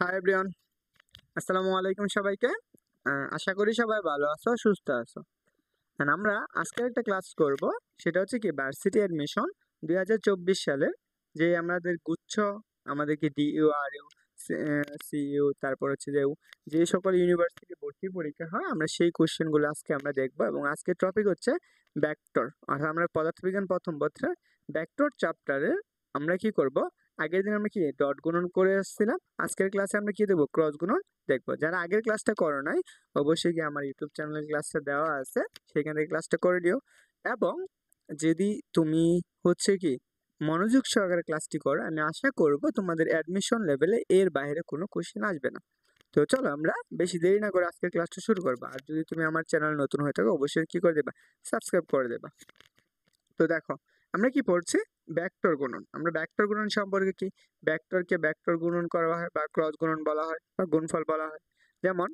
hi everyone আসসালামু আলাইকুম সবাইকে আশা করি সবাই ভালো আছো সুস্থ আছো হ্যাঁ আমরা আজকে একটা ক্লাস করব সেটা হচ্ছে কি ভার্সিটি অ্যাডমিশন দুই হাজার চব্বিশ সালের যে আমাদের গুচ্ছ আমাদের কি ডিইউ আর ইউ সিইউ তারপর হচ্ছে যে যে সকল ইউনিভার্সিটি ভর্তি পরীক্ষা হয় আমরা সেই কোয়েশ্চেনগুলো আজকে আমরা দেখব এবং আজকে টপিক হচ্ছে ব্যাক্টর অর্থাৎ আমরা পদার্থবিজ্ঞান প্রথম পত্রের ব্যাক্টর চ্যাপ্টারে আমরা কি করব আগের দিন আমরা কি ডট গুণন করে আসছিলাম আজকের ক্লাসে আমরা কি দেবো ক্রস গুণন দেখবো যারা আগের ক্লাসটা করো নাই অবশ্যই গিয়ে আমার ইউটিউব চ্যানেলের ক্লাসটা দেওয়া আছে সেখান থেকে ক্লাসটা করে দিও এবং যদি তুমি হচ্ছে কি মনোযোগ সহকারে ক্লাসটি করো আমি আশা করব তোমাদের অ্যাডমিশন লেভেলে এর বাইরে কোনো কোশ্চেন আসবে না তো চলো আমরা বেশি দেরি না করে আজকের ক্লাসটা শুরু করবো আর যদি তুমি আমার চ্যানেল নতুন হয়ে থাকো অবশ্যই কী করে দেবা সাবস্ক্রাইব করে দেবা তো দেখো আমরা কি পড়ছি ব্যাক্টর গুণন আমরা ব্যাক্টর গুণন সম্পর্কে কি ব্যাক্টরকে ব্যাক্টর গুণন করা হয় বা ক্রস গুণন বলা হয় বা গুণফল বলা হয় যেমন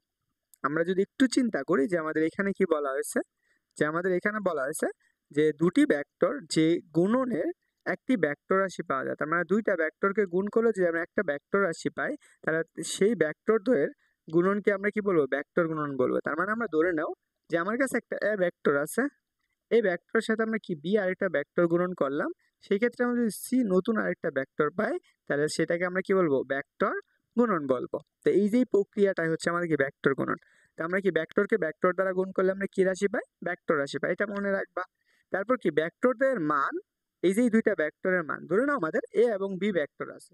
আমরা যদি একটু চিন্তা করি যে আমাদের এখানে কি বলা হয়েছে যে আমাদের এখানে বলা হয়েছে যে দুটি ব্যাক্টর যে গুণনের একটি ব্যাক্টর রাশি পাওয়া যায় তার মানে দুইটা ব্যাক্টরকে গুণ করলে যদি আমরা একটা ব্যাক্টর রাশি পাই তাহলে সেই ব্যাক্টর দ্বয়ের গুণনকে আমরা কি বলবো ব্যাক্টর গুণন বলবো তার মানে আমরা ধরে নাও যে আমার কাছে একটা এ ব্যাক্টর আছে এই ব্যাক্টরের সাথে আমরা কি বি আরেকটা ব্যাক্টর গুণন করলাম সেই ক্ষেত্রে আমরা যদি সি নতুন আরেকটা ব্যাক্টর পাই তাহলে সেটাকে আমরা কি বলবো ব্যাক্টর গুণন বলবো তো এই যে প্রক্রিয়াটাই হচ্ছে আমাদের কি ব্যাক্টর গুণন তো আমরা কি ব্যাক্টরকে ব্যাক্টর দ্বারা গুণ করলে আমরা কি রাশি পাই ব্যাক্টর রাশি পাই এটা মনে রাখবা তারপর কি ব্যাক্টরদের মান এই যে দুইটা ব্যাক্টরের মান ধরে নাও আমাদের এ এবং বি ব্যাক্টর আছে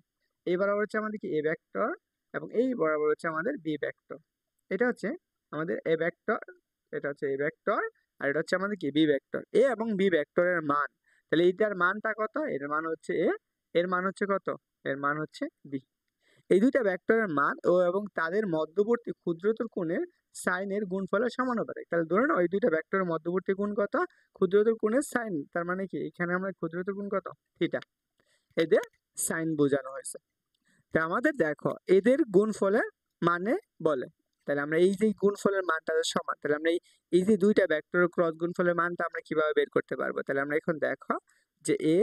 এই বরাবর হচ্ছে আমাদের কি এ ব্যাক্টর এবং এই বরাবর হচ্ছে আমাদের বি ব্যাক্টর এটা হচ্ছে আমাদের এ ব্যাক্টর এটা হচ্ছে এ ব্যাক্টর আর এটা হচ্ছে আমাদের কি বি ভেক্টর এ এবং বি ভেক্টরের মান তাহলে এটার মানটা কত এর মান হচ্ছে এ এর মান হচ্ছে কত এর মান হচ্ছে বি এই দুইটা ভেক্টরের মান ও এবং তাদের মধ্যবর্তী ক্ষুদ্রতর কোণের সাইনের গুণফলের সমানুপাতিক তাহলে ধরে নাও এই দুইটা ভেক্টরের মধ্যবর্তী গুণ কত ক্ষুদ্রতর কোণের সাইন তার মানে কি এখানে আমরা ক্ষুদ্রতর গুণ কত থিটা এদের সাইন বোঝানো হয়েছে তা আমাদের দেখো এদের গুণফলের মানে বলে তাহলে আমরা এই যে গুণফলের মানটা সমান তাহলে আমরা এই যে দুইটা ভেক্টর ক্রস গুণফলের মানটা আমরা কিভাবে বের করতে পারবো তাহলে আমরা এখন দেখো যে এ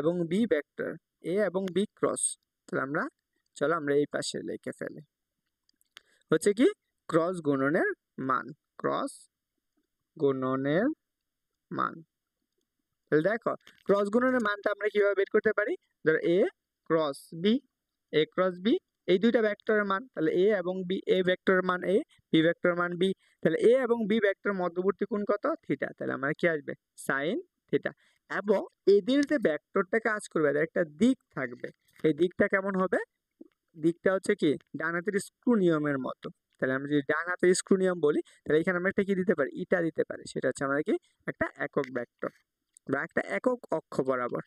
এবং বি ভেক্টর এ এবং বি ক্রস তাহলে আমরা চলো আমরা এই পাশে লিখে ফেলি হচ্ছে কি ক্রস গুণনের মান ক্রস গুণনের মান তাহলে দেখো ক্রস গুণনের মানটা আমরা কিভাবে বের করতে পারি ধরো A cross B A cross B এই দুইটা ভেক্টরের মান তাহলে এ এবং বি এ ভেক্টরের মান এ বি ভেক্টরের মান বি তাহলে এ এবং বি ভেক্টরের মধ্যবর্তী কোণ কত থিটা তাহলে আমার কি আসবে সাইন থিটা এবং এদের যে ভেক্টরটা কাজ করবে তার একটা দিক থাকবে এই দিকটা কেমন হবে দিকটা হচ্ছে কি ডান হাতের স্ক্রু নিয়মের মতো তাহলে আমরা যদি ডান হাতের স্ক্রু নিয়ম বলি তাহলে এখানে আমরা একটা কি দিতে পারি ইটা দিতে পারি সেটা হচ্ছে আমরা কি একটা একক ভেক্টর বা একটা একক অক্ষ বরাবর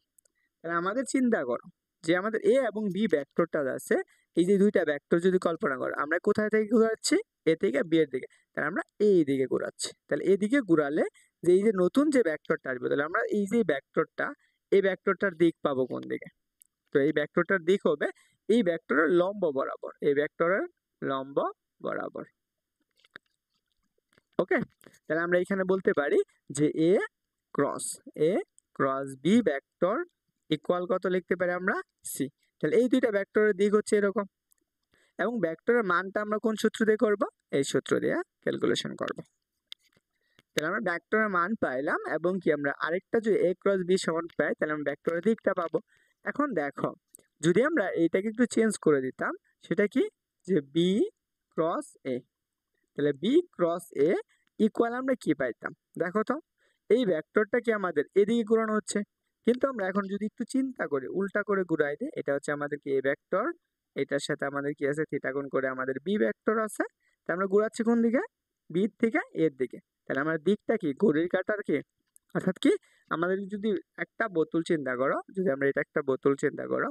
তাহলে আমাদের চিন্তা করো যে আমাদের এ এবং বি ভেক্টরটা আছে এই যে দুইটা ভেক্টর যদি কল্পনা করো আমরা কোথায় থেকে ঘোরাচ্ছি এ থেকে বি এর দিকে তাহলে আমরা এই দিকে ঘোরাচ্ছি তাহলে এদিকে ঘোরালে যে এই যে নতুন যে ভেক্টরটা আসবে তাহলে আমরা এই যে ভেক্টরটা এই ভেক্টরটার দিক পাবো কোন দিকে তো এই ভেক্টরটার দিক হবে এই ভেক্টরের লম্ব বরাবর এই ভেক্টরের লম্ব বরাবর ওকে তাহলে আমরা এখানে বলতে পারি যে A cross A cross B vector equal কত লিখতে পারি আমরা সি তাহলে এই দুইটা ভেক্টরের দিক হচ্ছে এরকম এবং ভেক্টরের মানটা আমরা কোন সূত্র দিয়ে করব এই সূত্র দিয়ে ক্যালকুলেশন করব তাহলে আমরা ভেক্টরের মান পাইলাম এবং কি আমরা আরেকটা যদি এ ক্রস বি সমান পাই তাহলে আমরা ভেক্টরের দিকটা পাবো এখন দেখো যদি আমরা এইটাকে একটু চেঞ্জ করে দিতাম সেটা কি যে বি ক্রস এ তাহলে বি ক্রস এ ইকুয়াল আমরা কি পাইতাম দেখো তো এই ভেক্টরটা কি আমাদের এদিকে ঘুরানো হচ্ছে কিন্তু আমরা এখন যদি একটু চিন্তা করি উল্টা করে ঘুরাই দিই এটা হচ্ছে আমাদের কি এ ভ্যাক্টর এটার সাথে আমাদের কি আছে থিটাগুণ করে আমাদের বি ভ্যাক্টর আছে তা আমরা ঘুরাচ্ছি কোন দিকে বি থেকে এর দিকে তাহলে আমার দিকটা কি ঘড়ির কাটার কি অর্থাৎ কি আমাদের যদি একটা বোতল চিন্তা করো যদি আমরা এটা একটা বোতল চিন্তা করো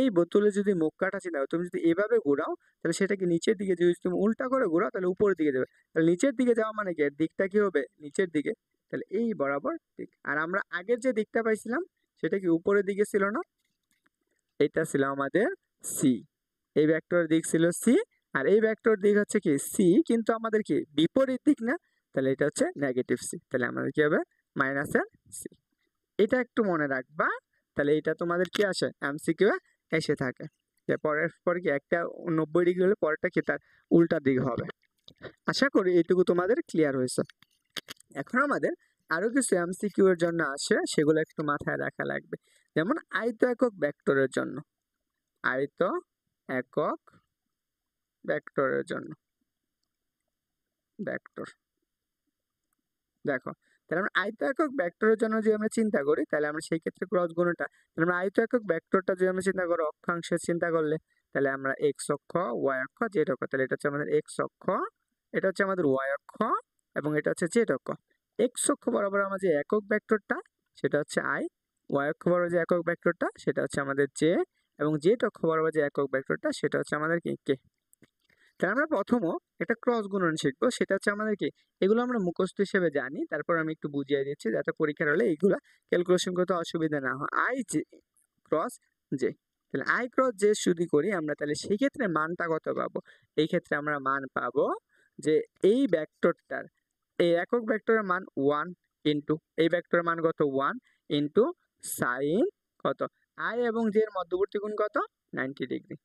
এই বোতলে যদি মুখ কাটা চিন্তা করো তুমি যদি এভাবে ঘোরাও তাহলে সেটা কি নিচের দিকে যদি তুমি উল্টা করে ঘোরাও তাহলে উপরের দিকে যাবে তাহলে নিচের দিকে যাওয়া মানে কি দিকটা কি হবে নিচের দিকে তাহলে এই বরাবর দিক আর আমরা আগের যে দিকটা পাইছিলাম সেটা কি উপরের দিকে ছিল না এটা ছিল আমাদের সি এই ব্যাক্টর দিক ছিল সি আর এই ব্যাক্টর দিক হচ্ছে কি সি কিন্তু আমাদের কি বিপরীত দিক না তাহলে এটা হচ্ছে নেগেটিভ সি তাহলে আমাদের কি হবে মাইনাস সি এটা একটু মনে রাখবা তাহলে এটা তোমাদের কি আসে কিউ এসে থাকে পরের পর কি একটা নব্বই ডিগ্রি হলে পরেরটা কি তার উল্টা দিক হবে আশা করি এইটুকু তোমাদের ক্লিয়ার হয়েছে এখন আমাদের আরও কিছু এমসিকিউ এর জন্য আছে সেগুলো একটু মাথায় রাখা লাগবে যেমন আয়ত একক ভেক্টরের জন্য আয়ত একক ভেক্টরের জন্য ভেক্টর দেখো তাহলে আমরা আয়ত একক ভেক্টরের জন্য যদি আমরা চিন্তা করি তাহলে আমরা সেই ক্ষেত্রে ক্রস গুণটা তাহলে আমরা আয়ত একক ভেক্টরটা যদি আমরা চিন্তা করি অক্ষাংশের চিন্তা করলে তাহলে আমরা এক্স অক্ষ ওয়াই অক্ষ যেটা অক্ষ তাহলে এটা হচ্ছে আমাদের এক্স অক্ষ এটা হচ্ছে আমাদের ওয়াই অক্ষ এবং এটা হচ্ছে জেড অক্ষ এক্স অক্ষ বরাবর আমার যে একক ভেক্টরটা সেটা হচ্ছে আই ওয়াই অক্ষ বরাবর যে একক ভেক্টরটা সেটা হচ্ছে আমাদের জে এবং জেড অক্ষ বরাবর যে একক ভেক্টরটা সেটা হচ্ছে আমাদের কি কে তাহলে আমরা প্রথমও একটা ক্রস গুণন শিখবো সেটা হচ্ছে আমাদের কি এগুলো আমরা মুখস্থ হিসেবে জানি তারপর আমি একটু বুঝিয়ে দিচ্ছি যাতে পরীক্ষার হলে এইগুলো ক্যালকুলেশন করতে অসুবিধা না হয় আই জে ক্রস জে তাহলে আই ক্রস জে শুধু করি আমরা তাহলে সেই ক্ষেত্রে মানটা কত পাবো এই ক্ষেত্রে আমরা মান পাবো যে এই ব্যাক্টরটার এই একক ভেক্টরের মান ওয়ান ইন্টু এই ভেক্টরের মান কত ওয়ান ইন্টু সাইন কত আই এবং জের মধ্যবর্তী গুণ কত নাইনটি ডিগ্রি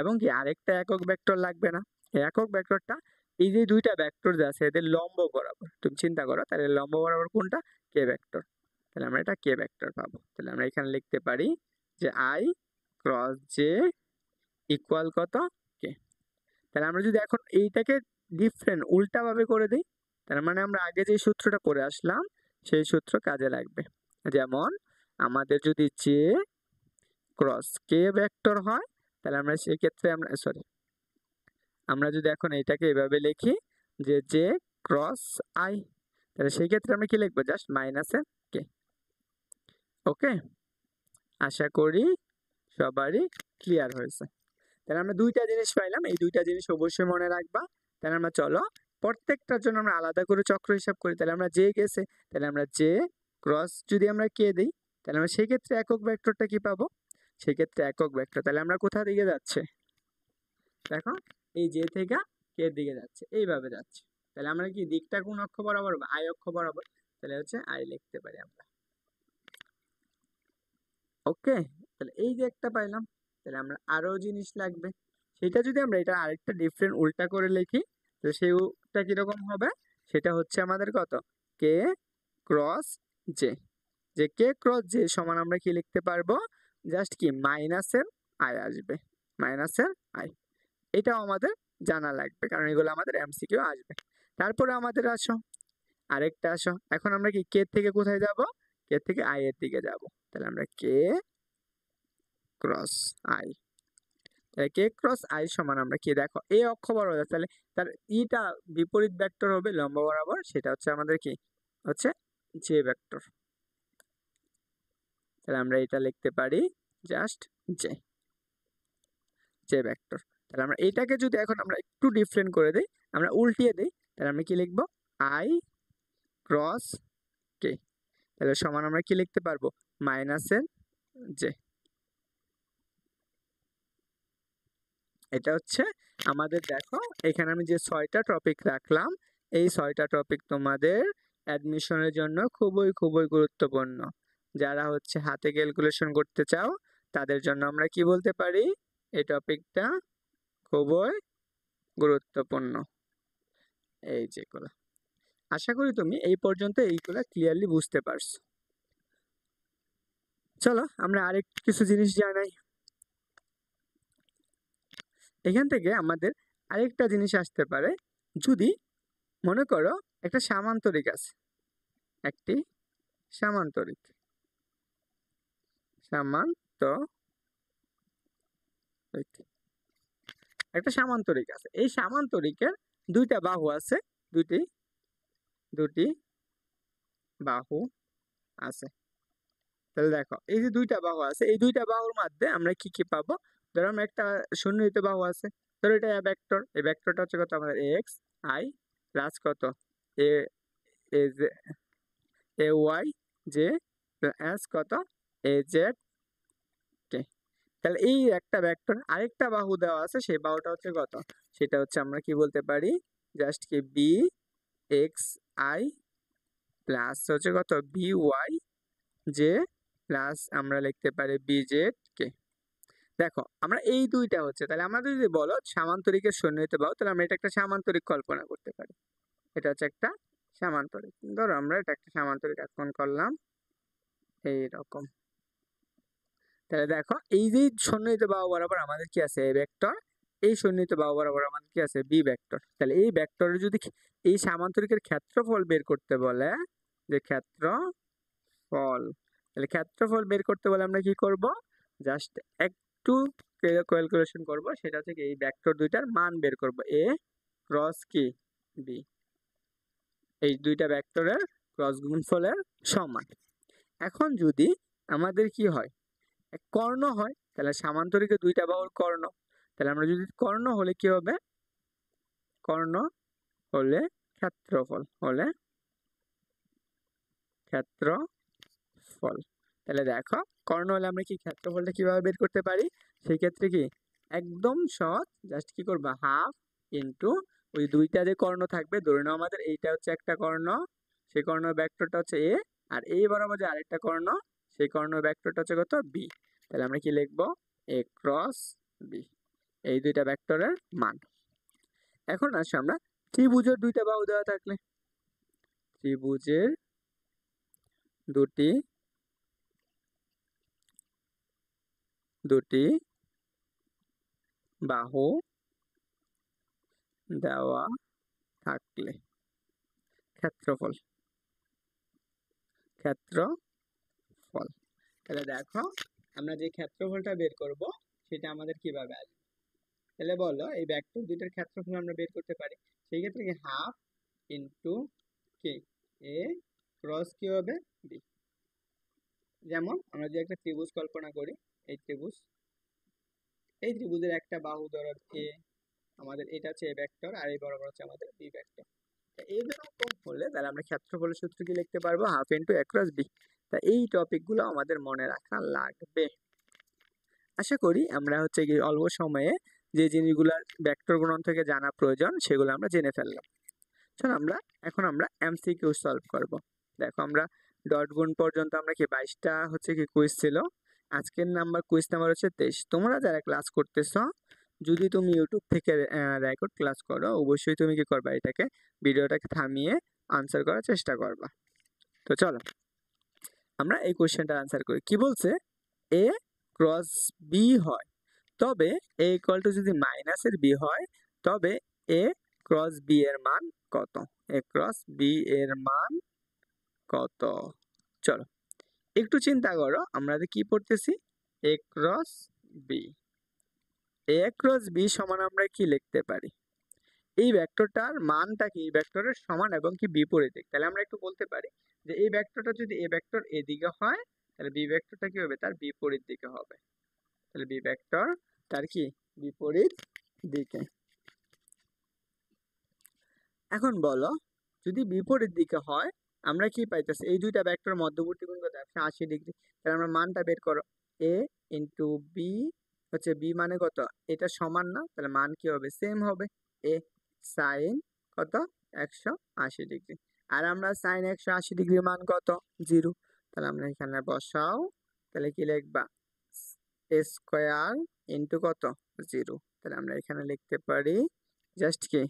এবং কি আরেকটা একক ভেক্টর লাগবে না এই একক ভেক্টরটা এই যে দুইটা ভেক্টর যা আছে এদের লম্ব বরাবর তুমি চিন্তা করো তাহলে লম্ব বরাবর কোনটা কে ভেক্টর তাহলে আমরা এটা কে ভেক্টর পাবো তাহলে আমরা এখানে লিখতে পারি যে আই ক্রস জে ইকুয়াল কত কে তাহলে আমরা যদি এখন এইটাকে ডিফারেন্ট উল্টাভাবে করে দিই তার মানে আমরা আগে যে সূত্রটা পড়ে আসলাম সেই সূত্র কাজে লাগবে যেমন আমাদের যদি যে ক্রস কে ভেক্টর হয় তাহলে আমরা সেক্ষেত্রে আমরা সরি আমরা যদি এখন এটাকে এভাবে লিখি যে যে ক্রস আই তাহলে সেই ক্ষেত্রে আমরা কি লিখবো জাস্ট মাইনাসে কে ওকে আশা করি সবারই ক্লিয়ার হয়েছে তাহলে আমরা দুইটা জিনিস পাইলাম এই দুইটা জিনিস অবশ্যই মনে রাখবা তাহলে আমরা চলো প্রত্যেকটার জন্য আমরা আলাদা করে চক্র হিসাব করি তাহলে আমরা যে গেছে তাহলে আমরা যে ক্রস যদি আমরা কে দিই তাহলে আমরা সেক্ষেত্রে একক ব্যাক্টরটা কি পাবো সেক্ষেত্রে একক ব্যাক্টর তাহলে আমরা কোথা দিকে যাচ্ছে দেখো এই যে থেকে কে দিকে যাচ্ছে এইভাবে যাচ্ছে তাহলে আমরা কি দিকটা কোন অক্ষ বরাবর আয় অক্ষ বরাবর তাহলে হচ্ছে আয় লিখতে পারি আমরা ওকে তাহলে এই যে একটা পাইলাম তাহলে আমরা আরও জিনিস লাগবে সেটা যদি আমরা এটা আরেকটা ডিফারেন্ট উল্টা করে লিখি তো সেও গ্রাফটা কীরকম হবে সেটা হচ্ছে আমাদের কত কে ক্রস জে যে কে ক্রস জে সমান আমরা কি লিখতে পারবো জাস্ট কি মাইনাসের আয় আসবে মাইনাসের আই এটাও আমাদের জানা লাগবে কারণ এগুলো আমাদের এমসিকিউ আসবে তারপরে আমাদের আসো আরেকটা আসো এখন আমরা কি কে থেকে কোথায় যাব কে থেকে আই এর দিকে যাব তাহলে আমরা K cross I K cross I সমান আমরা কি দেখো এই অক্ষ বরাবর তাহলে তার ইটা e বিপরীত ভেক্টর হবে লম্ব বরাবর সেটা হচ্ছে আমাদের কি হচ্ছে জে ভেক্টর তাহলে আমরা এটা লিখতে পারি জাস্ট জে জে ভেক্টর তাহলে আমরা এটাকে যদি এখন আমরা একটু ডিফারেন্ট করে দিই আমরা উল্টিয়ে দিই তাহলে আমরা কি লিখব আই ক্রস কে তাহলে সমান আমরা কি লিখতে পারবো মাইনাস এন জে এটা হচ্ছে আমাদের দেখো এখানে আমি যে ছয়টা টপিক রাখলাম এই ছয়টা টপিক তোমাদের অ্যাডমিশনের জন্য খুবই খুবই গুরুত্বপূর্ণ যারা হচ্ছে হাতে ক্যালকুলেশন করতে চাও তাদের জন্য আমরা কি বলতে পারি এই টপিকটা খুবই গুরুত্বপূর্ণ এই যেগুলো আশা করি তুমি এই পর্যন্ত এইগুলো ক্লিয়ারলি বুঝতে পারছো চলো আমরা আরেকটু কিছু জিনিস জানাই এখান থেকে আমাদের আরেকটা জিনিস আসতে পারে যদি মনে করো একটা সামান্তরিক আছে একটি সামান্তরিক সামান্ত একটা সামান্তরিক আছে এই সামান্তরিকের দুইটা বাহু আছে দুটি দুটি বাহু আছে তাহলে দেখো এই যে দুইটা বাহু আছে এই দুইটা বাহুর মধ্যে আমরা কি কি পাবো ধরো একটা একটা শূন্যিত বাহু আছে ধরো এটা এ ভেক্টর এই ভেক্টরটা হচ্ছে কত আমাদের এক্স আই প্লাস কত A A Y J S কত এ জেড তাহলে এই একটা ভেক্টর আরেকটা বাহু দেওয়া আছে সেই বাহুটা হচ্ছে কত সেটা হচ্ছে আমরা কি বলতে পারি জাস্ট কি বি এক্স আই প্লাস হচ্ছে কত বি ওয়াই জে প্লাস আমরা লিখতে পারি বি জেড দেখো আমরা এই দুইটা হচ্ছে তাহলে আমাদের যদি বলো সামান্তরিকের সৈন্য নিতে পারো তাহলে আমরা এটা একটা সামান্তরিক কল্পনা করতে পারি এটা হচ্ছে একটা সামান্তরিক ধরো আমরা এটা একটা সামান্তরিক এখন করলাম এইরকম তাহলে দেখো এই যে সন্নিহিত বাহু বরাবর আমাদের কি আছে এ ভেক্টর এই সন্নিহিত বাহু বরাবর আমাদের কি আছে বি ভেক্টর তাহলে এই ভেক্টরের যদি এই সামান্তরিকের ক্ষেত্রফল বের করতে বলে যে ক্ষেত্রফল তাহলে ক্ষেত্রফল বের করতে বলে আমরা কি করব জাস্ট এক একটু ক্যালকুলেশন করব সেটা থেকে এই ভেক্টর দুইটার মান বের করব এ ক্রস কি বি এই দুইটা ভেক্টরের ক্রস গুণফলের সমান এখন যদি আমাদের কি হয় এক কর্ণ হয় তাহলে সামান্তরিকে দুইটা বাহুর কর্ণ তাহলে আমরা যদি কর্ণ হলে কি হবে কর্ণ হলে ক্ষেত্রফল হলে ক্ষেত্রফল তাহলে দেখো কর্ণ হলে আমরা কি ক্ষেত্রফলটা কীভাবে বের করতে পারি সেই ক্ষেত্রে কি একদম সহজ জাস্ট কি করবো হাফ ইন্টু ওই দুইটা যে কর্ণ থাকবে ধরে নাও আমাদের এইটা হচ্ছে একটা কর্ণ সেই কর্ণ ব্যাক্টরটা হচ্ছে এ আর এই বরাবর যে আরেকটা কর্ণ সেই কর্ণ ব্যাক্টরটা হচ্ছে কত বি তাহলে আমরা কি লিখব এ ক্রস বি এই দুইটা ব্যাক্টরের মান এখন আসি আমরা ত্রিভুজের দুইটা বাহু দেওয়া থাকলে ত্রিভুজের দুটি দুটি বাহু দেওয়া থাকলে ক্ষেত্রফল ক্ষেত্রফল তাহলে দেখো আমরা যে ক্ষেত্রফলটা বের করব সেটা আমাদের কিভাবে আসবে তাহলে বলো এই ব্যাকটর দুইটার ক্ষেত্রফল আমরা বের করতে পারি সেই ক্ষেত্রে কি half into K A cross কি হবে বি যেমন আমরা যদি একটা ত্রিভুজ কল্পনা করি এই ত্রিভুজ এই ত্রিভুজের একটা বাহু দরার এ আমাদের এটা হচ্ছে এ ভেক্টর আর এই বরাবর হচ্ছে আমাদের বি ভেক্টর এইরকম হলে তাহলে আমরা ক্ষেত্রফলের সূত্র কি লিখতে পারবো হাফ ইন্টু অ্যাক্রস বি তা এই টপিকগুলো আমাদের মনে রাখা লাগবে আশা করি আমরা হচ্ছে কি অল্প সময়ে যে জিনিসগুলো ব্যাক্টর গুণন থেকে জানা প্রয়োজন সেগুলো আমরা জেনে ফেললাম চল আমরা এখন আমরা এমসিকিউ সলভ করব দেখো আমরা ডট গুণ পর্যন্ত আমরা কি বাইশটা হচ্ছে কি কুইজ ছিল আজকের নাম্বার কুইজ নাম্বার হচ্ছে তেইশ তোমরা যারা ক্লাস করতেছ যদি তুমি ইউটিউব থেকে রেকর্ড ক্লাস করো অবশ্যই তুমি কী করবা এটাকে ভিডিওটাকে থামিয়ে আনসার করার চেষ্টা করবা তো চলো আমরা এই কোয়েশ্চেনটা আনসার করি কি বলছে এ ক্রস বি হয় তবে এ ইকুয়াল টু যদি মাইনাসের বি হয় তবে এ ক্রস বি এর মান কত এ ক্রস বি এর মান কত চলো একটু চিন্তা করো আমরা কি পড়তেছি A cross B A cross B সমান আমরা কি লিখতে পারি এই ভেক্টরটার মানটা কি এই ভেক্টরের সমান এবং কি বিপরীতে তাহলে আমরা একটু বলতে পারি যে এই ভেক্টরটা যদি এ ভেক্টর এদিকে হয় তাহলে বি ভেক্টরটা কি হবে তার বিপরীত দিকে হবে তাহলে বি ভেক্টর তার কি বিপরীত দিকে এখন বলো যদি বিপরীত দিকে হয় আমরা কি পাইতেছি এই দুইটা ব্যাক্টর মধ্যবর্তী গুণ কত একশো আশি ডিগ্রি তাহলে আমরা মানটা বের করো এ ইন্টু বি হচ্ছে বি মানে কত এটা সমান না তাহলে মান কি হবে সেম হবে এ সাইন কত একশো আশি ডিগ্রি আর আমরা সাইন একশো আশি ডিগ্রি মান কত জিরো তাহলে আমরা এখানে বসাও তাহলে কি লিখবা স্কোয়ার ইন্টু কত জিরো তাহলে আমরা এখানে লিখতে পারি জাস্ট কি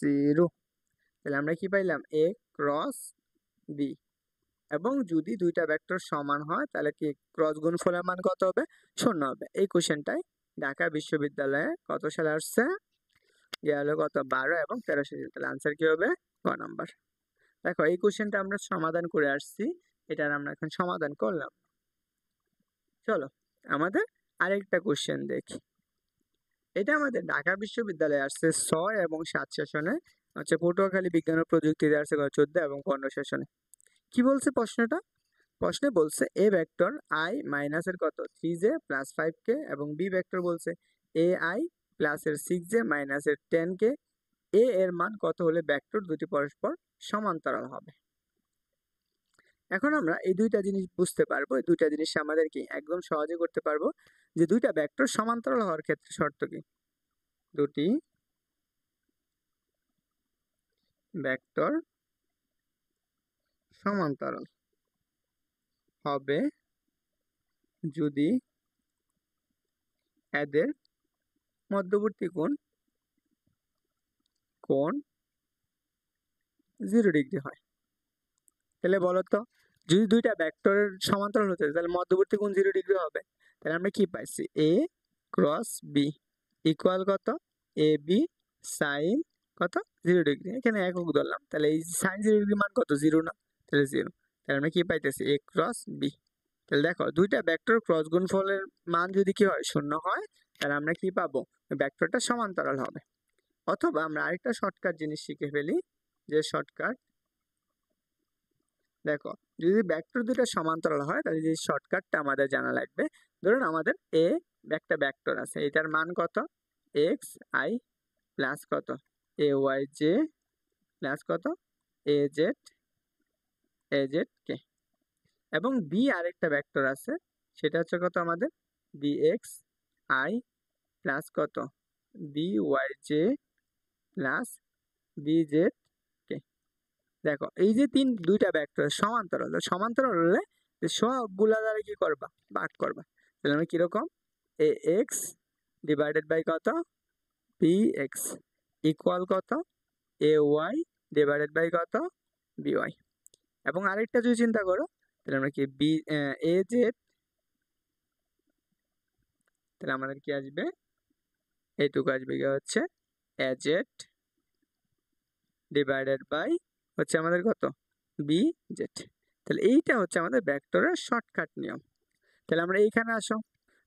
জিরো তাহলে আমরা কি পাইলাম এ ক্রস বি এবং যদি দুইটা ভেক্টর সমান হয় তাহলে কি ক্রস গুণফলের মান কত হবে শূন্য হবে এই কোশ্চেনটাই ঢাকা বিশ্ববিদ্যালয়ে কত সালে আসছে গেলো কত বারো এবং তেরো সালে তাহলে আনসার কি হবে ক নাম্বার দেখো এই কোশ্চেনটা আমরা সমাধান করে আসছি এটার আমরা এখন সমাধান করলাম চলো আমাদের আরেকটা কোশ্চেন দেখি এটা আমাদের ঢাকা বিশ্ববিদ্যালয়ে আসছে ছয় এবং সাত সেশনে আচ্ছা পটুয়াখালী বিজ্ঞান ও প্রযুক্তি দেওয়া আছে চোদ্দ এবং পনেরো শাসনে কি বলছে প্রশ্নটা প্রশ্নে বলছে এ ভেক্টর আই মাইনাসের কত three J plus five K এবং বি ভেক্টর বলছে এ আই প্লাসের সিক্স জে মাইনাসের টেন কে এ এর মান কত হলে ভেক্টর দুটি পরস্পর সমান্তরাল হবে এখন আমরা এই দুইটা জিনিস বুঝতে পারবো এই দুইটা জিনিস আমাদেরকে একদম সহজে করতে পারবো যে দুইটা ভেক্টর সমান্তরাল হওয়ার ক্ষেত্রে শর্ত কি দুটি ভেক্টর সমান্তরাল হবে যদি এদের মধ্যবর্তী কোণ কোণ জিরো ডিগ্রি হয় তাহলে বলো তো যদি দুইটা ভেক্টরের সমান্তরাল হতে তাহলে মধ্যবর্তী কোণ জিরো ডিগ্রি হবে তাহলে আমরা কি পাইছি এ ক্রস বি ইকুয়াল কত এ বি সাইন কত জিরো ডিগ্রি এখানে একক ধরলাম তাহলে এই সাইন জিরো ডিগ্রি মান কত জিরো না তাহলে জিরো তাহলে আমরা কী পাইতেছি এ ক্রস বি তাহলে দেখো দুইটা ভেক্টর ক্রস গুণফলের মান যদি কি হয় শূন্য হয় তাহলে আমরা কি পাবো ভেক্টরটা সমান্তরাল হবে অথবা আমরা আরেকটা শর্টকাট জিনিস শিখে ফেলি যে শর্টকাট দেখো যদি ব্যাক্টর দুটা সমান্তরাল হয় তাহলে যে শর্টকাটটা আমাদের জানা লাগবে ধরুন আমাদের এ একটা ব্যাক্টর আছে এটার মান কত এক্স আই প্লাস কত এ ওয়াই জে প্লাস কত এ জেড এ জেড কে এবং বি আরেকটা ব্যাক্টর আছে সেটা হচ্ছে কত আমাদের বি এক্স আই প্লাস কত B Y J plus B Z K দেখো এই যে তিন দুইটা ব্যাক্টর সমান্তরাল সমান্তরাল হলে সবগুলা দ্বারা কি করবা ভাগ করবা তাহলে আমরা কীরকম এ এক্স ডিভাইডেড বাই কত বি এক্স ইকুয়াল কত এ ওয়াই ডিভাইডেড বাই কত বি ওয়াই এবং আরেকটা যদি চিন্তা করো তাহলে আমরা কি বি এ জেড তাহলে আমাদের কি আসবে এইটুকু আসবে কি হচ্ছে এ জেড ডিভাইডেড বাই হচ্ছে আমাদের কত বি জেড তাহলে এইটা হচ্ছে আমাদের ব্যাক্টরের শর্টকাট নিয়ম তাহলে আমরা এইখানে আসো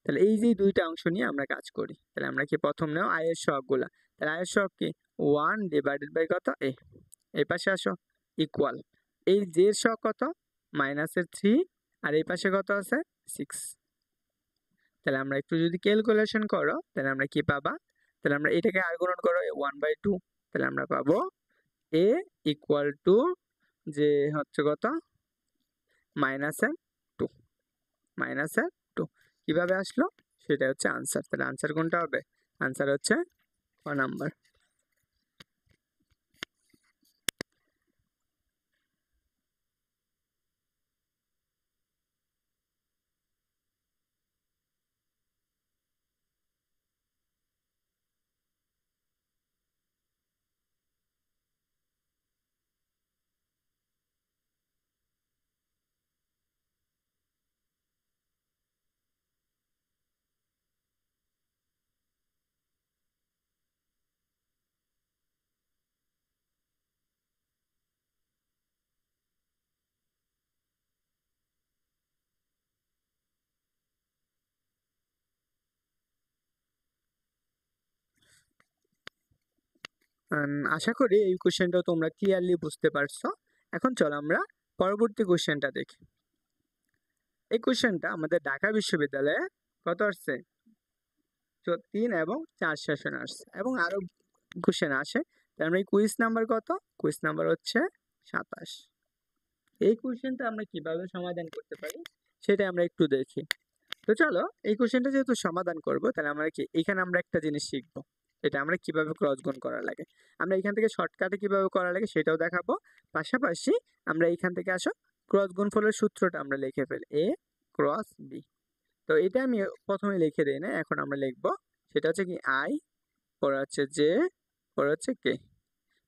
তাহলে এই যে দুইটা অংশ নিয়ে আমরা কাজ করি তাহলে আমরা কি প্রথম নেও আয়ের সবগুলা তাহলে আয়ের সহগ কি ওয়ান ডিভাইডেড বাই কত এ এই পাশে আসো ইকুয়াল এই জের সহগ কত মাইনাসের থ্রি আর এই পাশে কত আছে সিক্স তাহলে আমরা একটু যদি ক্যালকুলেশন করো তাহলে আমরা কি পাবা তাহলে আমরা এটাকে আর গুণন করো ওয়ান বাই টু তাহলে আমরা পাবো এ ইকুয়াল টু যে হচ্ছে কত মাইনাসে টু মাইনাসে টু কীভাবে আসলো সেটা হচ্ছে আনসার তাহলে আনসার কোনটা হবে আনসার হচ্ছে phone number আশা করি এই কোশ্চেনটাও তোমরা ক্লিয়ারলি বুঝতে পারছো এখন চলো আমরা পরবর্তী কোশ্চেনটা দেখি এই কোশ্চেনটা আমাদের ঢাকা বিশ্ববিদ্যালয়ে কত আসছে তিন এবং চার সেশন আসছে এবং আরও কোশ্চেন আসে তার আমরা এই কুইজ নাম্বার কত কুইজ নাম্বার হচ্ছে সাতাশ এই কোশ্চেনটা আমরা কিভাবে সমাধান করতে পারি সেটা আমরা একটু দেখি তো চলো এই কোশ্চেনটা যেহেতু সমাধান করব তাহলে আমরা কি এখানে আমরা একটা জিনিস শিখবো এটা আমরা কিভাবে ক্রস গুণ করা লাগে আমরা এখান থেকে শর্টকাটে কিভাবে করা লাগে সেটাও দেখাবো পাশাপাশি আমরা এখান থেকে আসো ক্রস ফলের সূত্রটা আমরা লিখে ফেলি এ ক্রস বি তো এটা আমি প্রথমে লিখে দিই না এখন আমরা লিখবো সেটা হচ্ছে কি আই পরে হচ্ছে জে পরে হচ্ছে কে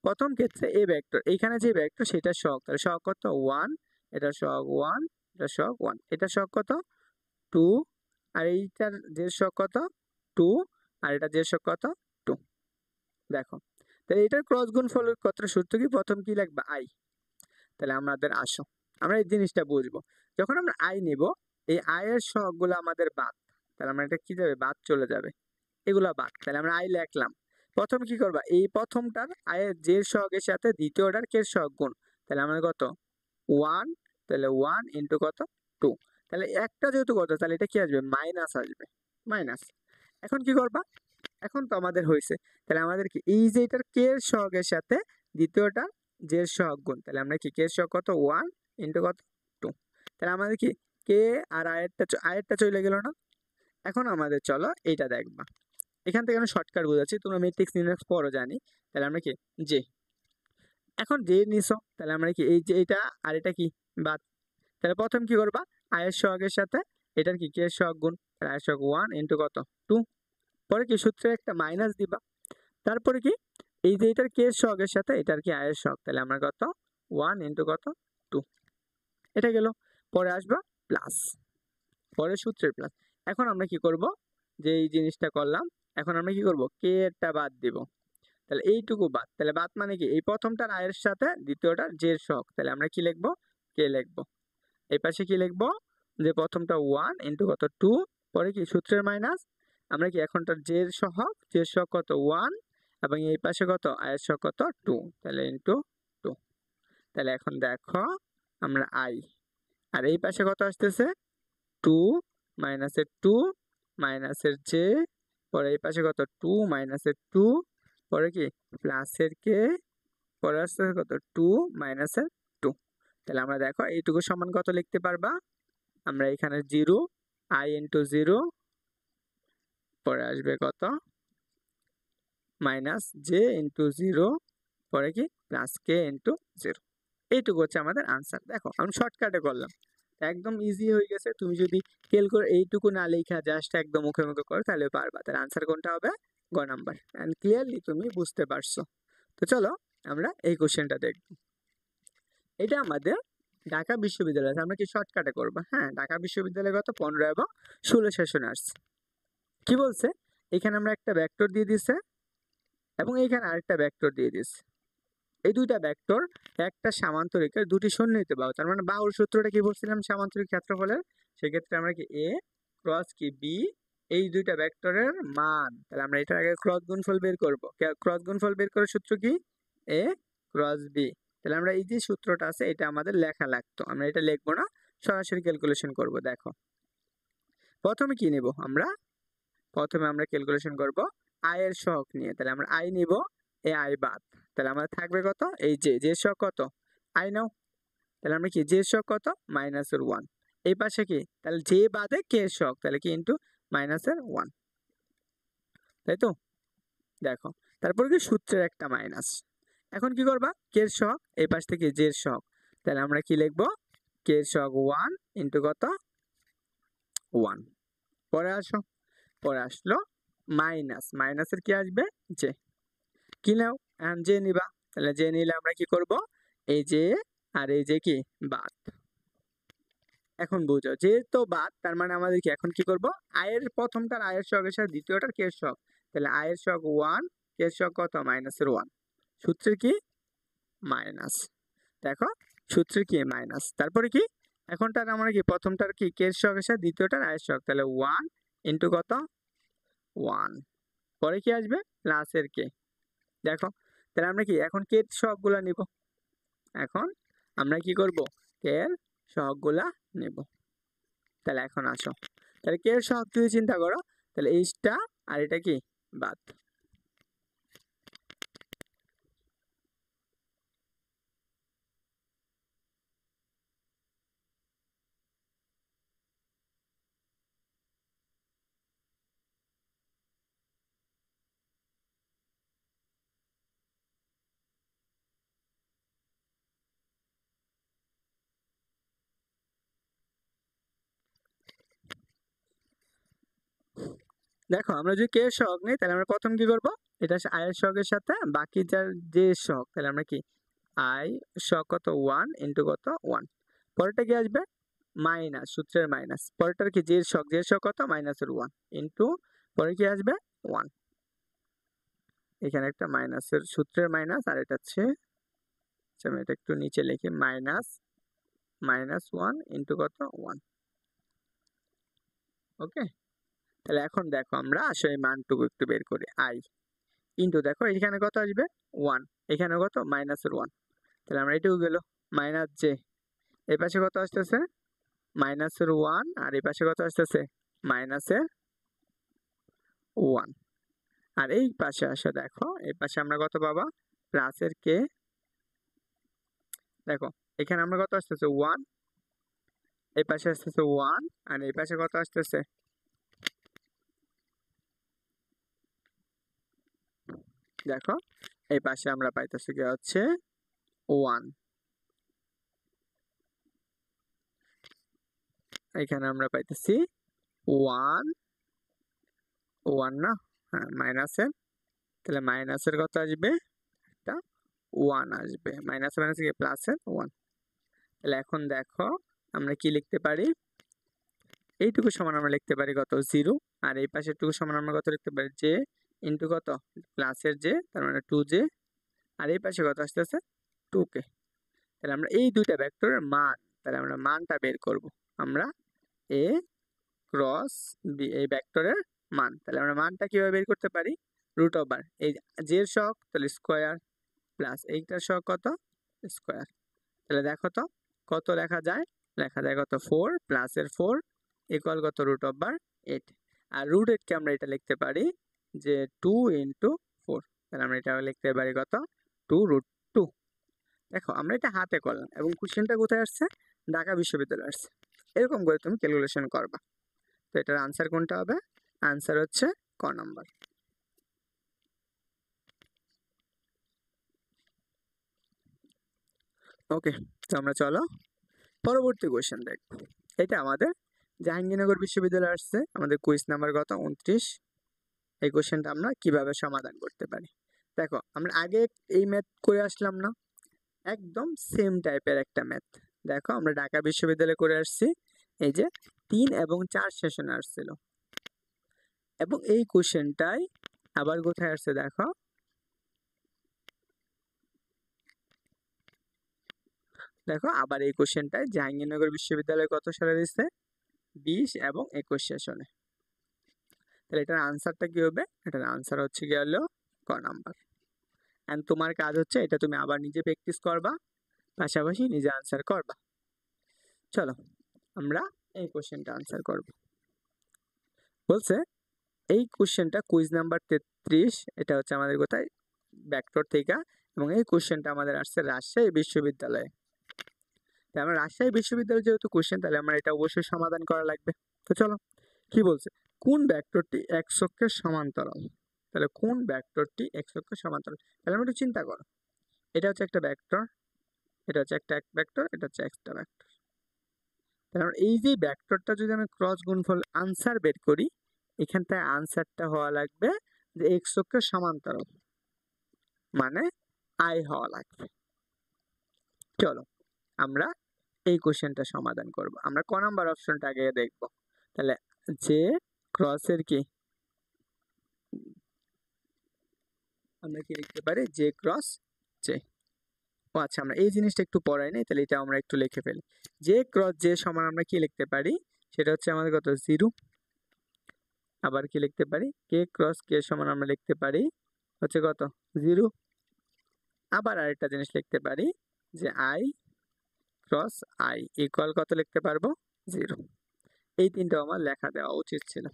প্রথম ক্ষেত্রে এ ভেক্টর এইখানে যে ভেক্টর সেটা শখ তাহলে শক কত ওয়ান এটা শখ ওয়ান এটা শখ ওয়ান এটা শখ কত টু আর এইটার যে শখ কত টু আর এটা যে শখ কত দেখো তাহলে এটার ক্রস গুণফল কতটা সূত্র কি প্রথম কি লাগবে আই তাহলে আমাদের আসো আমরা এই জিনিসটা বুঝবো যখন আমরা আই নেব এই আয়ের সহগুলো আমাদের বাদ তাহলে আমরা এটা কি যাবে বাদ চলে যাবে এগুলো বাদ তাহলে আমরা আই লেখলাম প্রথম কি করবা এই প্রথমটার আয়ের জের সহগের সাথে দ্বিতীয় অর্ডার কে সহগ গুণ তাহলে আমাদের কত ওয়ান তাহলে ওয়ান ইন্টু কত টু তাহলে একটা যেহেতু কত তাহলে এটা কি আসবে মাইনাস আসবে মাইনাস এখন কি করবা এখন তো আমাদের হয়েছে তাহলে আমাদের কি এই যে এটার কে এর সহগের সাথে দ্বিতীয়টা যে সহগ গুণ তাহলে আমরা কি কে এর সহগ কত ওয়ান ইন্টু কত টু তাহলে আমাদের কি কে আর আয়েরটা আয়েরটা চলে গেল না এখন আমাদের চলো এইটা দেখবা এখান থেকে আমি শর্টকাট বোঝাচ্ছি তোমরা মেট্রিক্স নির্ণয় পরও জানি তাহলে আমরা কি জে এখন যে নিছো তাহলে আমরা কি এই যে এটা আর এটা কি বাদ তাহলে প্রথম কি করবা আয়ের সহগের সাথে এটার কি কে সহগ গুণ তাহলে আয়ের সহগ ওয়ান ইন্টু কত টু পরে কি সূত্রে একটা মাইনাস দিবা তারপরে কি এই যে এটার কে শখের সাথে এটার কি আয়ের শখ তাহলে আমার কত ওয়ান ইন্টু কত টু এটা গেল পরে আসবা প্লাস পরে সূত্রের প্লাস এখন আমরা কি করব যে এই জিনিসটা করলাম এখন আমরা কি করব কে এরটা বাদ দিব তাহলে এইটুকু বাদ তাহলে বাদ মানে কি এই প্রথমটার আয়ের সাথে দ্বিতীয়টার জের শখ তাহলে আমরা কি লিখবো কে লিখবো এই পাশে কি লিখবো যে প্রথমটা ওয়ান ইন্টু কত টু পরে কি সূত্রের মাইনাস আমরা কি এখনটার জের সহক জের সহ কত ওয়ান এবং এই পাশে কত আয়ের সহ কত টু তাহলে ইন্টু টু তাহলে এখন দেখো আমরা আই আর এই পাশে কত আসতেছে টু মাইনাসের টু মাইনাসের জে পরে এই পাশে কত টু মাইনাসের টু পরে কি প্লাসের কে পরে আসতেছে কত টু মাইনাসের টু তাহলে আমরা দেখো এইটুকু সমান কত লিখতে পারবা আমরা এখানে জিরো আই ইন্টু জিরো পরে আসবে কত মাইনাস জে ইন্টু জিরো পরে কি প্লাস কে ইন্টু জিরো এইটুকু হচ্ছে আমাদের আনসার দেখো আমি শর্টকাটে করলাম একদম ইজি হয়ে গেছে তুমি যদি করে এইটুকু না লেখা জাস্ট একদম মুখে মুখে করো তাহলে পারবা তার আনসার কোনটা হবে গ নাম্বার অ্যান্ড ক্লিয়ারলি তুমি বুঝতে পারছো তো চলো আমরা এই কোশ্চেনটা দেখব এটা আমাদের ঢাকা বিশ্ববিদ্যালয় আমরা কি শর্টকাটে করবো হ্যাঁ ঢাকা বিশ্ববিদ্যালয় গত পনেরো এবং ষোলো সেশন আসছে কি বলছে এখানে আমরা একটা ব্যাক্টর দিয়ে দিছে এবং এখানে আরেকটা ব্যাক্টর দিয়ে দিছে এই দুইটা ব্যাক্টর একটা সামান্তরিকের দুটি নিতে পারো তার মানে বাহুর সূত্রটা কি বলছিলাম সামান্তরিক ক্ষেত্রফলের সেক্ষেত্রে আমরা কি এ ক্রস কি বি এই দুইটা ব্যাক্টরের মান তাহলে আমরা এটার আগে ক্রস গুণফল বের করব ক্রস গুণফল বের করার সূত্র কি এ ক্রস বি তাহলে আমরা এই যে সূত্রটা আছে এটা আমাদের লেখা লাগতো আমরা এটা লিখবো না সরাসরি ক্যালকুলেশন করব দেখো প্রথমে কি নেব আমরা প্রথমে আমরা ক্যালকুলেশন করব এর শখ নিয়ে তাহলে আমরা আয় নিব এ আই বাদ তাহলে আমাদের থাকবে কত এই যে যে শখ কত আই নাও তাহলে আমরা কি যে শখ কত মাইনাসের ওয়ান এই পাশে কি তাহলে যে বাদে কে শখ তাহলে কি ইন্টু মাইনাসের ওয়ান তাই তো দেখো তারপর কি সূত্রের একটা মাইনাস এখন কি করবা কের শখ এই পাশ থেকে যে শখ তাহলে আমরা কি লিখব কের শখ ওয়ান ইন্টু কত ওয়ান পরে আসো পরে আসলো মাইনাস মাইনাসের কি আসবে জে কি নাও এখন জে নিবা তাহলে জে নিলে আমরা কি করব এই যে আর এই যে কি বাদ এখন বুঝো যেহেতু বাদ তার মানে আমাদের কি এখন কি করব আয়ের প্রথমটার আয়ের শখের সাথে দ্বিতীয়টার কে শখ তাহলে আয়ের শখ ওয়ান কে শখ কত মাইনাসের ওয়ান সূত্রের কি মাইনাস দেখো সূত্রের কি মাইনাস তারপরে কি এখনটার আমরা কি প্রথমটার কি কে শখের সাথে দ্বিতীয়টার আয়ের শখ তাহলে ওয়ান ইন্টু কত ওয়ান পরে কি আসবে লাস্টের কে দেখো তাহলে আমরা কি এখন কে সহগুলা নিব এখন আমরা কি করব কে সহগুলা নেব তাহলে এখন আসো তাহলে কে এর সহগ চিন্তা করো তাহলে এইটা আর এটা কি বাদ দেখো আমরা যদি কে শখ নেই তাহলে আমরা প্রথম কি করব এটা আয়ের শখের সাথে বাকি যার যে শখ তাহলে আমরা কি আই শখ কত ওয়ান ইন্টু কত ওয়ান পরেরটা কি আসবে মাইনাস সূত্রের মাইনাস পরেরটা কি যে শখ যে শখ কত মাইনাসের ওয়ান ইন্টু পরে কি আসবে ওয়ান এখানে একটা মাইনাসের সূত্রের মাইনাস আর এটা হচ্ছে আচ্ছা, আমি এটা একটু নিচে লিখি মাইনাস মাইনাস ওয়ান ইন্টু কত ওয়ান ওকে তাহলে এখন দেখো আমরা আসলে মানটুকু একটু বের করি আই কিন্তু দেখো এখানে কত আসবে ওয়ান এখানে কত মাইনাসের ওয়ান তাহলে আমরা এটুকু গেল মাইনাস জে এ পাশে কত আসতেছে মাইনাসের ওয়ান আর এ পাশে কত আসতেছে মাইনাসের ওয়ান আর এই পাশে আসে দেখো এই পাশে আমরা কত পাবা প্লাসের কে দেখো এখানে আমরা কত আসতেছে ওয়ান এই পাশে আসতেছে ওয়ান আর এই পাশে কত আসতেছে দেখো এই পাশে আমরা পাইতেছি কি হচ্ছে ওয়ান এখানে আমরা পাইতেছি ওয়ান ওয়ান না হ্যাঁ মাইনাসের তাহলে মাইনাসের কত আসবে একটা ওয়ান আসবে মাইনাস মাইনাস কি প্লাসের ওয়ান তাহলে এখন দেখো আমরা কি লিখতে পারি এইটুকু সমান আমরা লিখতে পারি কত জিরো আর এই পাশেরটুকু সমান আমরা কত লিখতে পারি যে ইন্টু কত প্লাসের জে তার মানে টু জে আর এই পাশে কত আসতেছে টু কে তাহলে আমরা এই দুইটা ভেক্টরের মান তাহলে আমরা মানটা বের করব আমরা এ ক্রস বি এই ভেক্টরের মান তাহলে আমরা মানটা কীভাবে বের করতে পারি রুট অফ বার এই জের শখ তাহলে স্কোয়ার প্লাস এইটার শখ কত স্কোয়ার তাহলে দেখো তো কত লেখা যায় লেখা যায় কত ফোর প্লাসের ফোর ইকুয়াল কত রুট বার এইট আর রুট এইটকে আমরা এটা লিখতে পারি যে টু ইন্টু ফোর তাহলে আমরা এটা লিখতে পারি কত টু রুট টু দেখো আমরা এটা হাতে করলাম এবং কোশ্চেনটা কোথায় আসছে ঢাকা বিশ্ববিদ্যালয় আসছে এরকম করে তুমি ক্যালকুলেশন করবা তো এটার আনসার কোনটা হবে আনসার হচ্ছে ক নম্বর ওকে তো আমরা চলো পরবর্তী কোয়েশ্চেন দেখব এটা আমাদের জাহাঙ্গীরনগর বিশ্ববিদ্যালয় আসছে আমাদের কুইজ নাম্বার কত উনত্রিশ এই কোশ্চেনটা আমরা কিভাবে সমাধান করতে পারি দেখো আমরা আগে এই ম্যাথ করে আসলাম না একদম সেম টাইপের একটা ম্যাথ দেখো আমরা ঢাকা বিশ্ববিদ্যালয়ে করে আসছি এই যে তিন এবং চার সেশনে আসছিল এবং এই কোশ্চেনটাই আবার কোথায় আসছে দেখো দেখো আবার এই কোশ্চেনটাই জাহাঙ্গীরনগর বিশ্ববিদ্যালয়ে কত সালে দিচ্ছে বিশ এবং একুশ সেশনে তাহলে এটার আনসারটা কি হবে এটার আনসার হচ্ছে গিয়ে হলো ক নাম্বার অ্যান্ড তোমার কাজ হচ্ছে এটা তুমি আবার নিজে প্র্যাকটিস করবা পাশাপাশি নিজে আনসার করবা চলো আমরা এই কোশ্চেনটা আনসার করব বলছে এই কোশ্চেনটা কুইজ নাম্বার তেত্রিশ এটা হচ্ছে আমাদের কোথায় ব্যাকটোর থেকে এবং এই কোশ্চেনটা আমাদের আসছে রাজশাহী বিশ্ববিদ্যালয়ে তাই আমরা রাজশাহী বিশ্ববিদ্যালয়ে যেহেতু কোশ্চেন তাহলে আমরা এটা অবশ্যই সমাধান করা লাগবে তো চলো কি বলছে কোন ব্যাক্টরটি এক অক্ষের সমান্তরাল তাহলে কোন ব্যাক্টরটি এক অক্ষের সমান্তরাল তাহলে আমি একটু চিন্তা করো এটা হচ্ছে একটা ব্যাক্টর এটা হচ্ছে একটা এক ব্যাক্টর এটা হচ্ছে একটা ব্যাক্টর তাহলে এই যে ব্যাক্টরটা যদি আমি ক্রস গুণফল আনসার বের করি এখানটায় আনসারটা হওয়া লাগবে যে এক্স অক্ষের সমান্তরাল মানে আই হওয়া লাগবে চলো আমরা এই কোশ্চেনটা সমাধান করব আমরা ক নাম্বার অপশনটা আগে দেখব তাহলে যে ক্রসের কি আমরা কি লিখতে পারি যে ক্রস যে ও আচ্ছা আমরা এই জিনিসটা একটু পড়াই নাই তাহলে এটা আমরা একটু লিখে ফেলি যে ক্রস যে সমান আমরা কি লিখতে পারি সেটা হচ্ছে আমাদের কত জিরো আবার কি লিখতে পারি কে ক্রস কে সমান আমরা লিখতে পারি হচ্ছে কত জিরো আবার আরেকটা জিনিস লিখতে পারি যে আই ক্রস আই ইকুয়াল কত লিখতে পারবো জিরো এই তিনটা আমার লেখা দেওয়া উচিত ছিল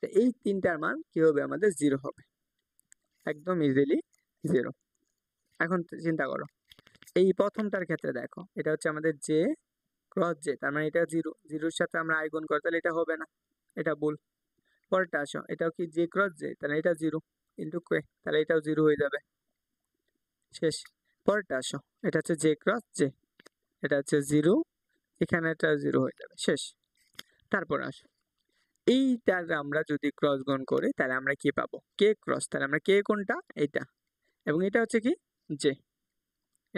তো এই তিনটার মান কী হবে আমাদের জিরো হবে একদম ইজিলি জিরো এখন চিন্তা করো এই প্রথমটার ক্ষেত্রে দেখো এটা হচ্ছে আমাদের জে ক্রস জে তার মানে এটা জিরো জিরোর সাথে আমরা আইগুন করি তাহলে এটা হবে না এটা ভুল পরেরটা আসো এটাও কি জে ক্রস জে তাহলে এটা জিরো ইন্টু কে তাহলে এটাও জিরো হয়ে যাবে শেষ পরেরটা আসো এটা হচ্ছে জে ক্রস জে এটা হচ্ছে জিরো এখানে এটা জিরো হয়ে যাবে শেষ তারপর আস এইটার আমরা যদি ক্রস গন করি তাহলে আমরা কি পাবো কে ক্রস তাহলে আমরা কে কোনটা এটা এবং এটা হচ্ছে কি জে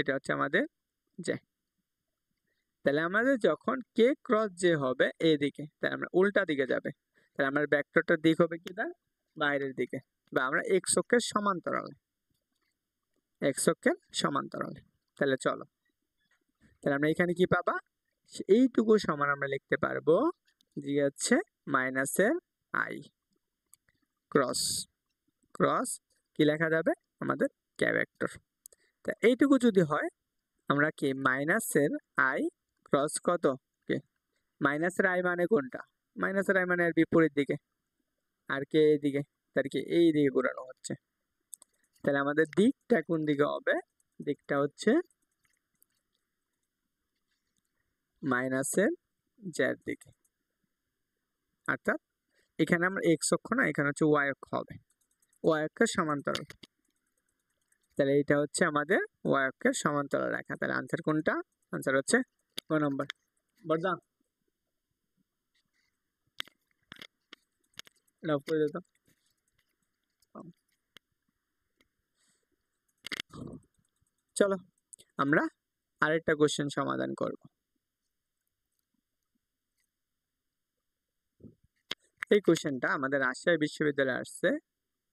এটা হচ্ছে আমাদের জে তাহলে আমাদের যখন কে ক্রস জে হবে এদিকে তাহলে আমরা উল্টা দিকে যাবে তাহলে আমার ব্যাক্টরটার দিক হবে কি না বাইরের দিকে বা আমরা এক অক্ষের সমান্তরাল এক অক্ষের সমান্তরাল তাহলে চলো তাহলে আমরা এখানে কি পাবা এইটুকু সমান আমরা লিখতে পারবো জি হচ্ছে মাইনাসের আই ক্রস ক্রস কি লেখা যাবে আমাদের ক্যারেক্টার তা এইটুকু যদি হয় আমরা কি মাইনাসের আই ক্রস কত কে মাইনাসের আই মানে কোনটা মাইনাসের আই মানে আর বিপরীত দিকে আর কে এইদিকে তার কি এই দিকে ঘোরানো হচ্ছে তাহলে আমাদের দিকটা কোন দিকে হবে দিকটা হচ্ছে মাইনাসের জ্যার দিকে অর্থাৎ এখানে আমরা এক্স অক্ষ না এখানে হচ্ছে ওয়াই অক্ষ হবে ওয়াই অক্ষের সমান্তরাল তাহলে এটা হচ্ছে আমাদের ওয়াই অক্ষের সমান্তরাল রেখা তাহলে আনসার কোনটা আনসার হচ্ছে ক নম্বর বর্দা লাভ করে দিত চলো আমরা আরেকটা কোশ্চেন সমাধান করবো এই কোয়েশ্চেনটা আমাদের রাজশাহী বিশ্ববিদ্যালয়ে আসছে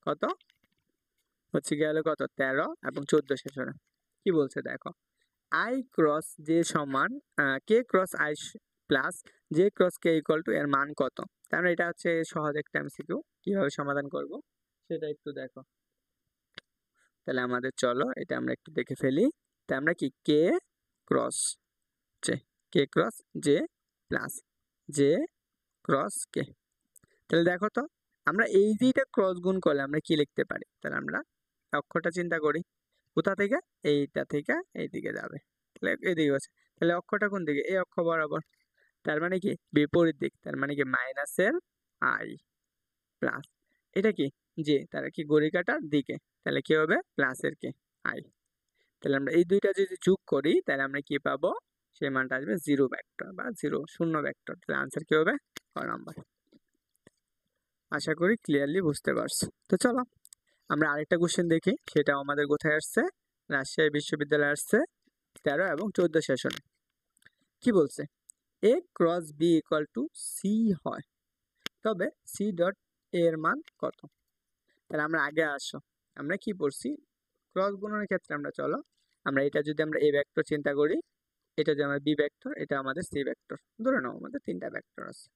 কত হচ্ছে গেল কত তেরো এবং চোদ্দ সেশনে কি বলছে দেখো আই ক্রস যে সমান K cross I plus J cross K equal to এর মান কত তার এটা হচ্ছে সহজ একটা এমসিকিউ কিভাবে সমাধান করব সেটা একটু দেখো তাহলে আমাদের চলো এটা আমরা একটু দেখে ফেলি তা আমরা কি K cross J K cross J plus J cross K তাহলে দেখো তো আমরা এই যে এটা ক্রস গুণ করলে আমরা কি লিখতে পারি তাহলে আমরা অক্ষরটা চিন্তা করি কোথা থেকে এইটা থেকে এই দিকে যাবে তাহলে এদিকে আছে তাহলে অক্ষরটা কোন দিকে এই অক্ষ বরাবর তার মানে কি বিপরীত দিক তার মানে কি মাইনাস এল আই প্লাস এটা কি যে তার কি গড়ি কাটার দিকে তাহলে কি হবে প্লাসের কে আই তাহলে আমরা এই দুইটা যদি যোগ করি তাহলে আমরা কি পাবো সেই মানটা আসবে জিরো ভেক্টর বা জিরো শূন্য ভেক্টর তাহলে আনসার কি হবে ক নাম্বার আশা করি ক্লিয়ারলি বুঝতে পারছো তো চলো আমরা আরেকটা কোশ্চেন দেখি সেটা আমাদের কোথায় আসছে রাশিয়ায় বিশ্ববিদ্যালয়ে আসছে তেরো এবং চোদ্দ সেশনে কি বলছে A cross B equal to C হয় তবে সি ডট এর মান কত তাহলে আমরা আগে আসো আমরা কি পড়ছি ক্রস গুণনের ক্ষেত্রে আমরা চলো আমরা এটা যদি আমরা এ ব্যাক্টর চিন্তা করি এটা যে আমরা বি ব্যাক্টর এটা আমাদের সি ব্যাক্টর ধরে নাও আমাদের তিনটা ব্যাক্টর আছে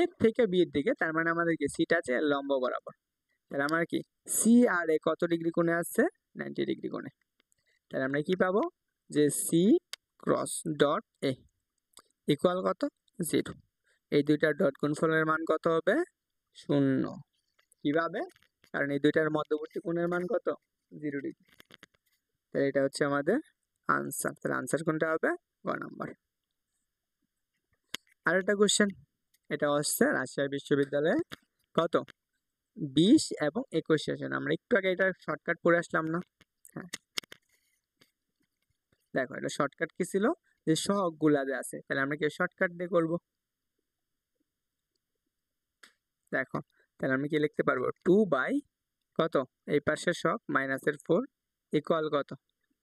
এফ থেকে বি এর দিকে তার মানে আমাদের কি সিটা আছে লম্ব বরাবর তাহলে আমার কি সি আর এ কত ডিগ্রি কোণে আসছে নাইনটি ডিগ্রি কোণে তাহলে আমরা কি পাবো যে C cross dot A equal কত জিরো এই দুইটার ডট গুণফলের মান কত হবে শূন্য কিভাবে কারণ এই দুইটার মধ্যবর্তী কোণের মান কত জিরো ডিগ্রি তাহলে এটা হচ্ছে আমাদের আনসার তাহলে আনসার কোনটা হবে গ নম্বর আর একটা কোশ্চেন এটা হচ্ছে রাজশাহী বিশ্ববিদ্যালয়ে কত বিশ এবং একুশ সেশন আমরা একটু আগে এটা শর্টকাট পরে আসলাম না হ্যাঁ দেখো এটা শর্টকাট কি ছিল যে সহগুলা যে আছে তাহলে আমরা কি শর্টকাট দিয়ে করবো দেখো তাহলে আমি কি লিখতে পারবো টু বাই কত এই পাশের শখ মাইনাসের ফোর ইকুয়াল কত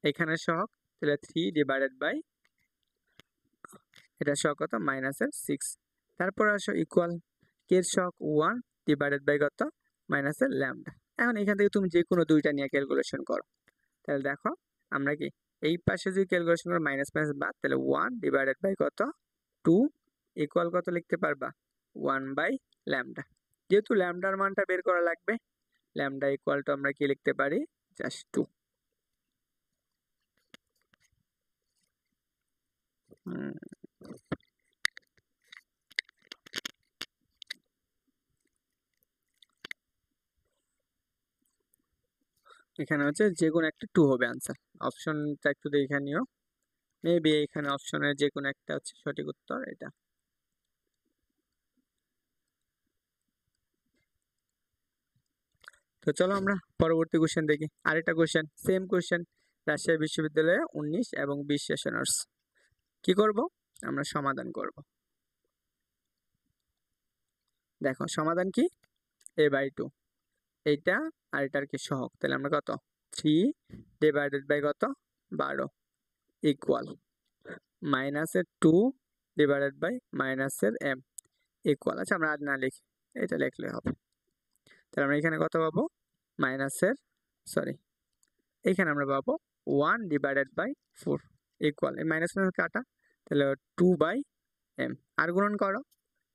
এখানে শখ তাহলে থ্রি ডিভাইডেড বাই এটা শখ কত মাইনাসের সিক্স তারপর আসো ইকুয়াল শক ওয়ান ডিভাইডেড বাই কত মাইনাসের ল্যামডা এখন এখান থেকে তুমি যে কোনো দুইটা নিয়ে ক্যালকুলেশন করো তাহলে দেখো আমরা কি এই পাশে যদি ক্যালকুলেশন করো মাইনাস মাইনাস বাদ তাহলে ওয়ান ডিভাইডেড বাই কত টু ইকুয়াল কত লিখতে পারবা ওয়ান বাই ল্যামডা যেহেতু ল্যামডার মানটা বের করা লাগবে ল্যামডা ইকুয়াল টু আমরা কি লিখতে পারি জাস্ট টু হুম এখানে হচ্ছে যে কোনো একটা টু হবে আনসার অপশনটা একটু দেখে নিও মেবি এখানে অপশনের যে কোনো একটা হচ্ছে সঠিক উত্তর এটা তো চলো আমরা পরবর্তী কোশ্চেন দেখি আরেকটা কোয়েশ্চেন সেম কোয়েশ্চেন রাশিয়া বিশ্ববিদ্যালয়ে উনিশ এবং বিশ সেশনার্স কি করব আমরা সমাধান করব দেখো সমাধান কি এ বাই টু এইটা আর এটার কি সহগ তাহলে আমরা কত থ্রি ডিভাইডেড বাই কত বারো ইকুয়াল মাইনাসের টু ডিভাইডেড বাই মাইনাসের এম ইকুয়াল আচ্ছা আমরা আর না লিখি এটা লিখলে হবে তাহলে আমরা এখানে কত পাবো মাইনাসের সরি এখানে আমরা পাবো one divided by four equal এই মাইনাস মাইনাস কাটা তাহলে টু বাই এম আর গুণন করো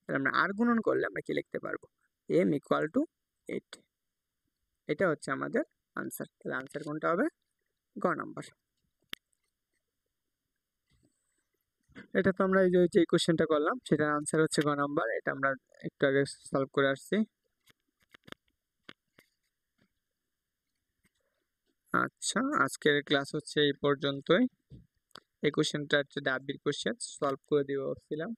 তাহলে আমরা আর গুণন করলে আমরা কি লিখতে পারবো এম ইকুয়াল টু এইট এটা হচ্ছে আমাদের আনসার তাহলে আনসার কোনটা হবে গ নাম্বার এটা তো আমরা এই যে যে কোশ্চেনটা করলাম সেটার আনসার হচ্ছে গ নাম্বার এটা আমরা একটু আগে সলভ করে আসছি আচ্ছা আজকের ক্লাস হচ্ছে এই পর্যন্তই এই কোশ্চেনটা হচ্ছে ডাব্বির কোশ্চেন সলভ করে দিয়ে বলছিলাম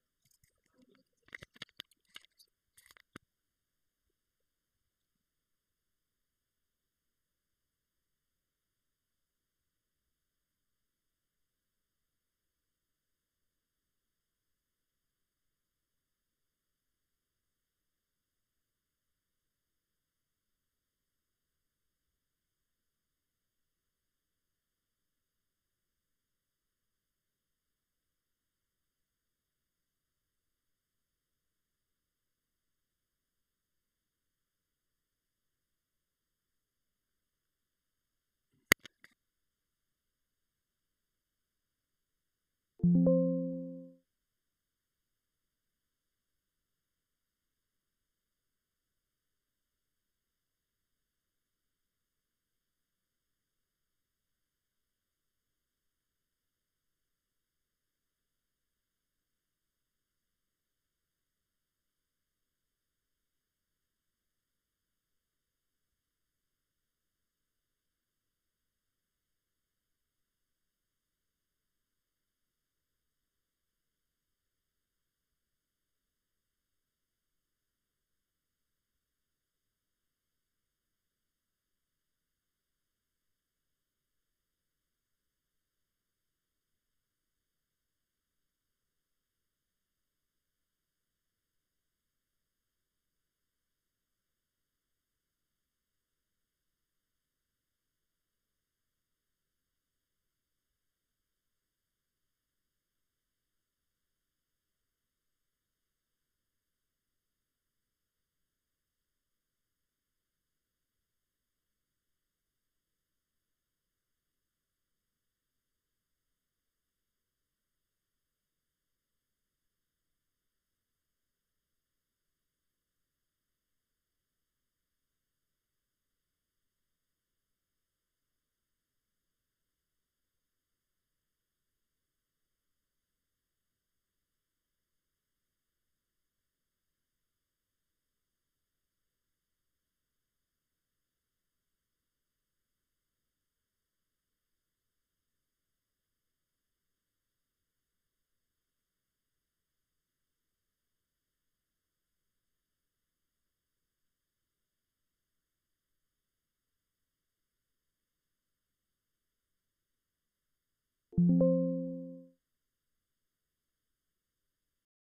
you